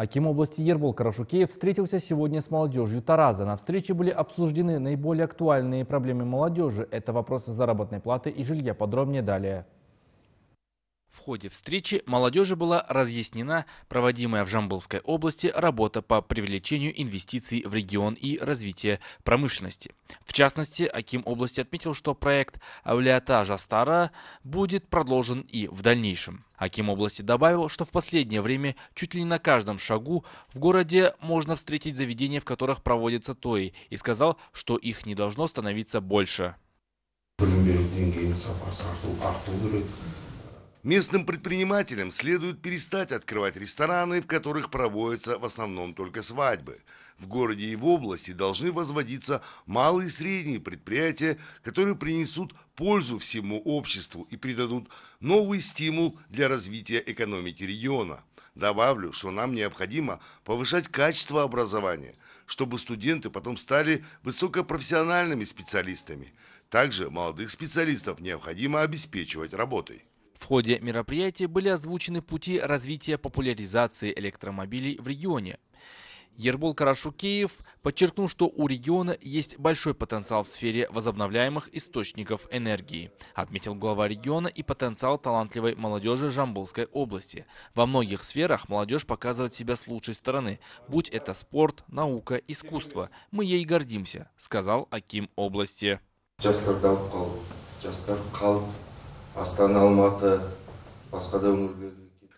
Аким области Ербол Карашукеев встретился сегодня с молодежью Тараза. На встрече были обсуждены наиболее актуальные проблемы молодежи. Это вопросы заработной платы и жилья. Подробнее далее. В ходе встречи молодежи была разъяснена проводимая в Жамбылской области работа по привлечению инвестиций в регион и развитие промышленности. В частности, Аким области отметил, что проект «Авлиотажа Стара» будет продолжен и в дальнейшем. Аким области добавил, что в последнее время чуть ли не на каждом шагу в городе можно встретить заведения, в которых проводится ТОИ, и сказал, что их не должно становиться больше. Местным предпринимателям следует перестать открывать рестораны, в которых проводятся в основном только свадьбы. В городе и в области должны возводиться малые и средние предприятия, которые принесут пользу всему обществу и придадут новый стимул для развития экономики региона. Добавлю, что нам необходимо повышать качество образования, чтобы студенты потом стали высокопрофессиональными специалистами. Также молодых специалистов необходимо обеспечивать работой. В ходе мероприятия были озвучены пути развития популяризации электромобилей в регионе. Ербол Карашукеев подчеркнул, что у региона есть большой потенциал в сфере возобновляемых источников энергии, отметил глава региона и потенциал талантливой молодежи Жамбулской области. Во многих сферах молодежь показывает себя с лучшей стороны, будь это спорт, наука, искусство. Мы ей гордимся, сказал Аким области астана алматы басқа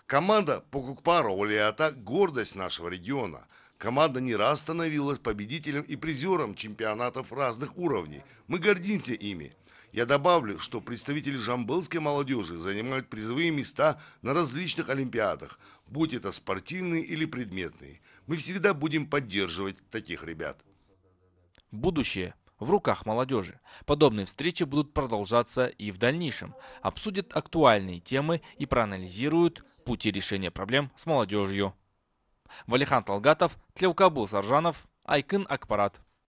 Команда Покукпара Олиата – гордость нашего региона. Команда не раз становилась победителем и призером чемпионатов разных уровней. Мы гордимся ими. Я добавлю, что представители жамбылской молодежи занимают призовые места на различных олимпиадах, будь это спортивные или предметные. Мы всегда будем поддерживать таких ребят. Будущее в руках молодежи. Подобные встречи будут продолжаться и в дальнейшем. Обсудят актуальные темы и проанализируют пути решения проблем с молодежью. Валихан Талгатов, Тлеукабу Саржанов, Айкын Акпарат.